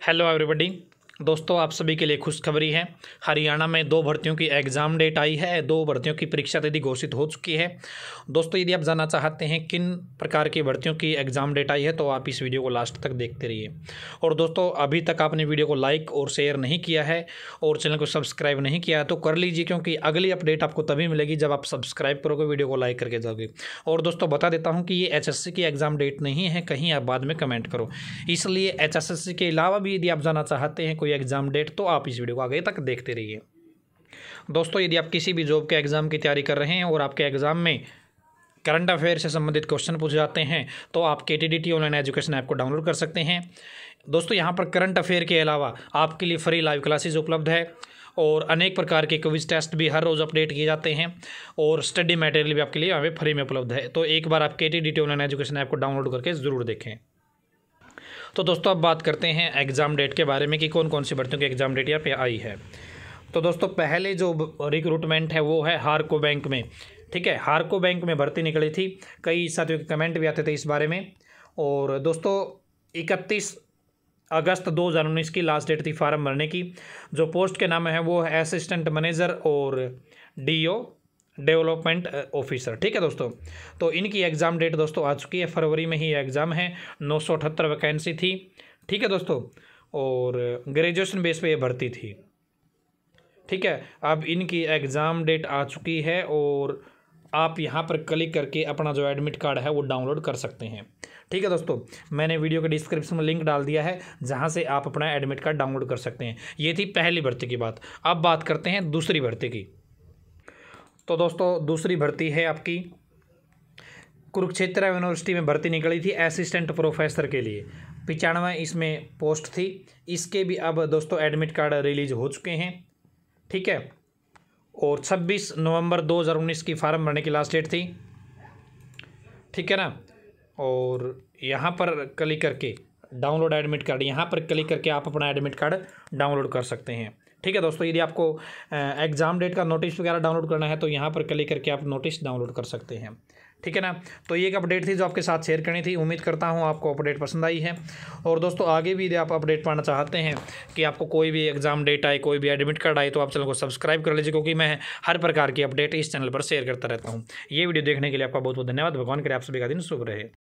hello everybody दोस्तों आप सभी के लिए खुशखबरी है हरियाणा में दो भर्तियों की एग्ज़ाम डेट आई है दो भर्तियों की परीक्षा तिथि घोषित हो चुकी है दोस्तों यदि आप जानना चाहते हैं किन प्रकार की भर्तियों की एग्ज़ाम डेट आई है तो आप इस वीडियो को लास्ट तक देखते रहिए और दोस्तों अभी तक आपने वीडियो को लाइक और शेयर नहीं किया है और चैनल को सब्सक्राइब नहीं किया है तो कर लीजिए क्योंकि अगली अपडेट आपको तभी मिलेगी जब आप सब्सक्राइब करोगे वीडियो को लाइक करके जाओगे और दोस्तों बता देता हूँ कि ये एच की एग्ज़ाम डेट नहीं है कहीं आप बाद में कमेंट करो इसलिए एच के अलावा भी यदि आप जाना चाहते हैं कोई एग्ज़ाम डेट तो आप इस वीडियो को आगे तक देखते रहिए दोस्तों यदि आप किसी भी जॉब के एग्ज़ाम की तैयारी कर रहे हैं और आपके एग्ज़ाम में करंट अफेयर से संबंधित क्वेश्चन पूछे जाते हैं तो आप K T D T online education app को डाउनलोड कर सकते हैं दोस्तों यहाँ पर करंट अफेयर के अलावा आपके लिए फ्री लाइव क्लासेज उपलब्ध है और अनेक प्रकार के क्विज टेस्ट भी हर रोज़ अपडेट किए जाते हैं और स्टडी मटेरियल भी आपके लिए यहाँ पे फ्री में उपलब्ध है तो एक बार आप K T D T online education app को डाउनलोड करके ज़रूर देखें तो दोस्तों अब बात करते हैं एग्ज़ाम डेट के बारे में कि कौन कौन सी भर्तियों की एग्ज़ाम डेट यहाँ पे आई है तो दोस्तों पहले जो रिक्रूटमेंट है वो है हारको बैंक में ठीक है हारको बैंक में भर्ती निकली थी कई साथियों के कमेंट भी आते थे इस बारे में और दोस्तों इकतीस अगस्त 2019 की लास्ट डेट थी फार्म भरने की जो पोस्ट के नाम है वो है असिस्टेंट मैनेजर और डीओ डेवलपमेंट ऑफिसर ठीक है दोस्तों तो इनकी एग्ज़ाम डेट दोस्तों आ चुकी है फरवरी में ही एग्ज़ाम है नौ सौ अठहत्तर वैकेंसी थी ठीक है दोस्तों और ग्रेजुएशन बेस पे ये भर्ती थी ठीक है अब इनकी एग्ज़ाम डेट आ चुकी है और आप यहाँ पर क्लिक करके अपना जो एडमिट कार्ड है वो डाउनलोड कर सकते हैं ठीक है दोस्तों मैंने वीडियो के डिस्क्रिप्शन में लिंक डाल दिया है जहाँ से आप अपना एडमिट कार्ड डाउनलोड कर सकते हैं ये थी पहली भर्ती की बात अब बात करते हैं दूसरी भर्ती की तो दोस्तों दूसरी भर्ती है आपकी कुरुक्षेत्र यूनिवर्सिटी में भर्ती निकली थी असिस्टेंट प्रोफेसर के लिए पिचानवे इसमें पोस्ट थी इसके भी अब दोस्तों एडमिट कार्ड रिलीज हो चुके हैं ठीक है और 26 नवंबर 2019 की फार्म भरने की लास्ट डेट थी ठीक है ना और यहाँ पर क्लिक करके डाउनलोड एडमिट कार्ड यहाँ पर क्लिक करके आप अपना एडमिट कार्ड डाउनलोड कर सकते हैं ठीक है दोस्तों यदि आपको एग्ज़ाम डेट का नोटिस वगैरह डाउनलोड करना है तो यहाँ पर क्लिक करके आप नोटिस डाउनलोड कर सकते हैं ठीक है ना तो ये एक अपडेट थी जो आपके साथ शेयर करनी थी उम्मीद करता हूँ आपको अपडेट पसंद आई है और दोस्तों आगे भी यदि आप अपडेट पाना चाहते हैं कि आपको कोई भी एग्ज़ाम डेट आए कोई भी एडमिट कार्ड आए तो आप चैनल को सब्सक्राइब कर लीजिए क्योंकि मैं हर प्रकार की अपडेट इस चैनल पर शेयर करता रहता हूँ ये वीडियो देखने के लिए आपका बहुत बहुत धन्यवाद भगवान करें आप सभी का दिन शुभ रहे